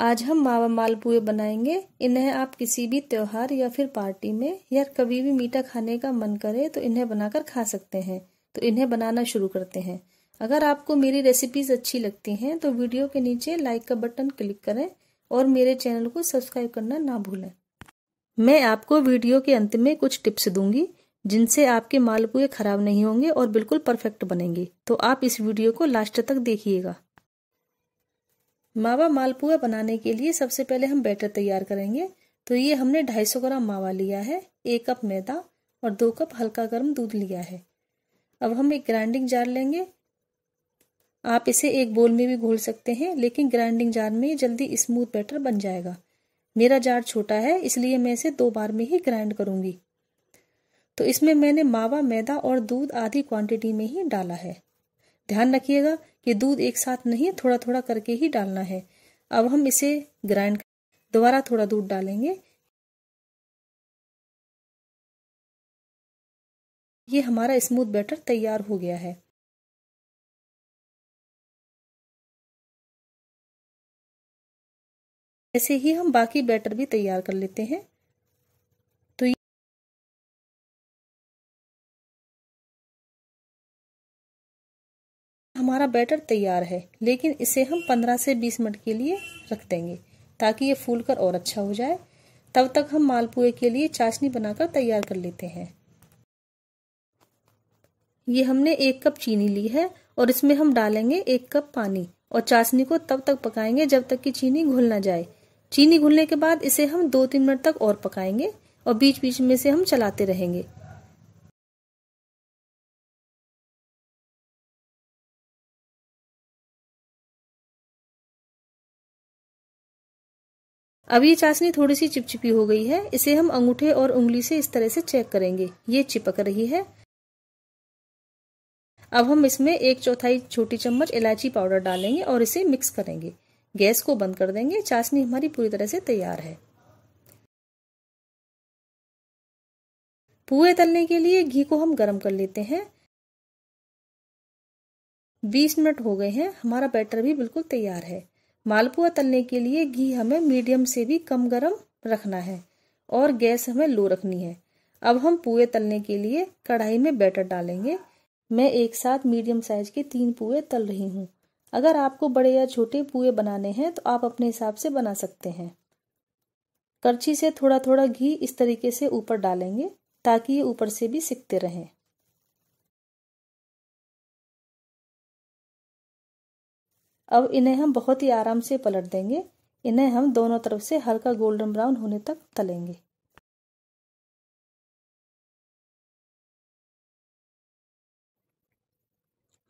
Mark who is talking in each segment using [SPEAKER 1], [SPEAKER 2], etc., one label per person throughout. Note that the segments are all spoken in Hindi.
[SPEAKER 1] आज हम मावा मालपुए बनाएंगे इन्हें आप किसी भी त्योहार या फिर पार्टी में या कभी भी मीठा खाने का मन करे तो इन्हें बनाकर खा सकते हैं तो इन्हें बनाना शुरू करते हैं अगर आपको मेरी रेसिपीज अच्छी लगती हैं तो वीडियो के नीचे लाइक का बटन क्लिक करें और मेरे चैनल को सब्सक्राइब करना ना भूलें मैं आपको वीडियो के अंत में कुछ टिप्स दूंगी जिनसे आपके मालपुए खराब नहीं होंगे और बिल्कुल परफेक्ट बनेंगे तो आप इस वीडियो को लास्ट तक देखिएगा मावा मालपुआ बनाने के लिए सबसे पहले हम बैटर तैयार करेंगे तो ये हमने 250 ग्राम मावा लिया है एक कप मैदा और दो कप हल्का गर्म दूध लिया है अब हम एक ग्राइंडिंग जार लेंगे आप इसे एक बोल में भी घोल सकते हैं लेकिन ग्राइंडिंग जार में जल्दी स्मूथ बैटर बन जाएगा मेरा जार छोटा है इसलिए मैं इसे दो बार में ही ग्राइंड करूंगी तो इसमें मैंने मावा मैदा और दूध आधी क्वांटिटी में ही डाला है ध्यान रखिएगा कि दूध एक साथ नहीं थोड़ा थोड़ा करके ही डालना
[SPEAKER 2] है अब हम इसे ग्राइंड दोबारा थोड़ा दूध डालेंगे ये हमारा स्मूथ बैटर तैयार हो गया है ऐसे ही हम बाकी बैटर भी तैयार कर लेते हैं हमारा बैटर तैयार है लेकिन इसे हम पंद्रह से
[SPEAKER 1] बीस मिनट के लिए रख देंगे ताकि ये फूल कर और अच्छा हो जाए तब तक हम मालपुए के लिए चाशनी बनाकर तैयार कर लेते हैं ये हमने एक कप चीनी ली है और इसमें हम डालेंगे एक कप पानी और चाशनी को तब तक पकाएंगे जब तक कि चीनी घुल ना जाए चीनी घुलने के बाद इसे हम दो तीन मिनट तक और पकाएंगे
[SPEAKER 2] और बीच बीच में से हम चलाते रहेंगे अब ये चाशनी थोड़ी सी चिपचिपी हो गई है इसे
[SPEAKER 1] हम अंगूठे और उंगली से इस तरह से चेक करेंगे ये चिपक रही है अब हम इसमें एक चौथाई छोटी चम्मच इलायची पाउडर डालेंगे और इसे मिक्स करेंगे गैस को बंद कर देंगे चाशनी हमारी पूरी तरह से तैयार है
[SPEAKER 2] पुए तलने के लिए घी को हम गर्म कर लेते हैं 20 मिनट हो गए हैं हमारा बैटर भी बिल्कुल तैयार है
[SPEAKER 1] मालपुआ तलने के लिए घी हमें मीडियम से भी कम गरम रखना है और गैस हमें लो रखनी है अब हम पुए तलने के लिए कढ़ाई में बैटर डालेंगे मैं एक साथ मीडियम साइज के तीन पुए तल रही हूँ अगर आपको बड़े या छोटे पुए बनाने हैं तो आप अपने हिसाब से बना सकते हैं करछी से थोड़ा थोड़ा घी इस तरीके से ऊपर डालेंगे ताकि ये ऊपर से भी सिकते रहें अब इन्हें हम बहुत ही
[SPEAKER 2] आराम से पलट देंगे इन्हें हम दोनों तरफ से हल्का गोल्डन ब्राउन होने तक तलेंगे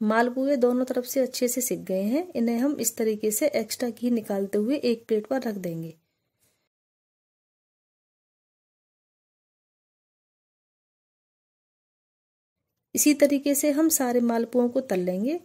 [SPEAKER 2] मालपुए दोनों तरफ से अच्छे से सिक गए हैं इन्हें हम इस तरीके से एक्स्ट्रा घी निकालते हुए एक प्लेट पर रख देंगे इसी तरीके से हम सारे मालपुओं को तल लेंगे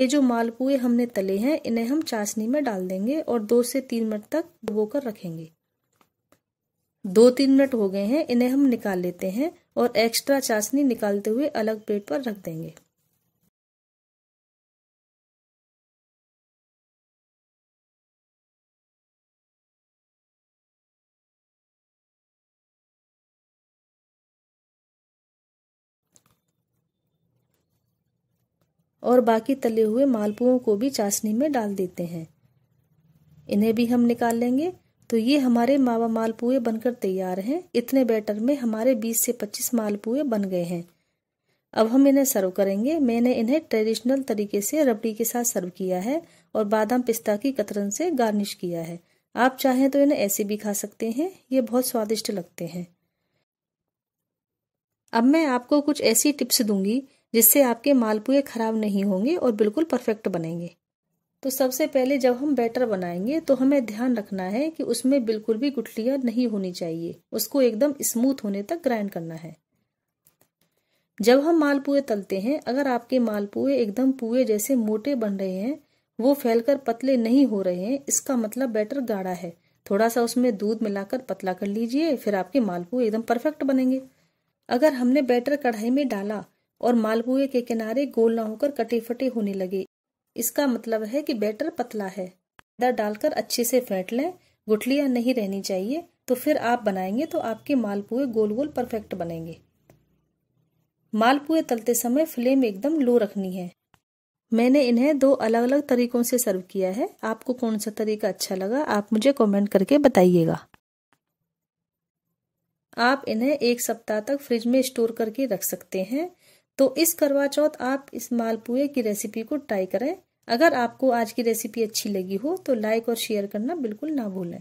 [SPEAKER 2] ये जो मालपुए हमने तले
[SPEAKER 1] हैं इन्हें हम चाशनी में डाल देंगे और दो से तीन मिनट तक कर रखेंगे दो तीन मिनट हो गए हैं इन्हें हम निकाल लेते हैं और एक्स्ट्रा चाशनी निकालते
[SPEAKER 2] हुए अलग प्लेट पर रख देंगे और बाकी तले हुए मालपुओं को भी चाशनी
[SPEAKER 1] में डाल देते हैं इन्हें भी हम निकाल लेंगे तो ये हमारे मावा मालपुए बनकर तैयार हैं इतने बैटर में हमारे 20 से 25 मालपुए बन गए हैं अब हम इन्हें सर्व करेंगे मैंने इन्हें ट्रेडिशनल तरीके से रबड़ी के साथ सर्व किया है और बादाम पिस्ता की कतरन से गार्निश किया है आप चाहें तो इन्हें ऐसे भी खा सकते हैं ये बहुत स्वादिष्ट लगते हैं अब मैं आपको कुछ ऐसी टिप्स दूंगी जिससे आपके मालपुए खराब नहीं होंगे और बिल्कुल परफेक्ट बनेंगे तो सबसे पहले जब हम बैटर बनाएंगे तो हमें ध्यान रखना है कि उसमें बिल्कुल भी गुठलियाँ नहीं होनी चाहिए उसको एकदम स्मूथ होने तक ग्राइंड करना है जब हम मालपुए तलते हैं अगर आपके मालपुए एकदम पुए जैसे मोटे बन रहे हैं वो फैलकर पतले नहीं हो रहे हैं इसका मतलब बैटर गाढ़ा है थोड़ा सा उसमें दूध मिलाकर पतला कर लीजिए फिर आपके मालपुए एकदम परफेक्ट बनेंगे अगर हमने बैटर कढ़ाई में डाला और मालपुए के किनारे गोल न होकर कटे फटे होने लगे इसका मतलब है कि बैटर पतला है मैदा डालकर अच्छे से फेंट लें गुठलियाँ नहीं रहनी चाहिए तो फिर आप बनाएंगे तो आपके मालपुए गोल गोल परफेक्ट बनेंगे मालपुए तलते समय फ्लेम एकदम लो रखनी है मैंने इन्हें दो अलग अलग तरीकों से सर्व किया है आपको कौन सा तरीका अच्छा लगा आप मुझे कमेंट करके बताइएगा आप इन्हें एक सप्ताह तक फ्रिज में स्टोर करके रख सकते हैं तो इस करवा चौथ आप इस मालपुए की रेसिपी को ट्राई करें अगर आपको आज की रेसिपी अच्छी लगी हो तो लाइक और शेयर करना बिल्कुल ना भूलें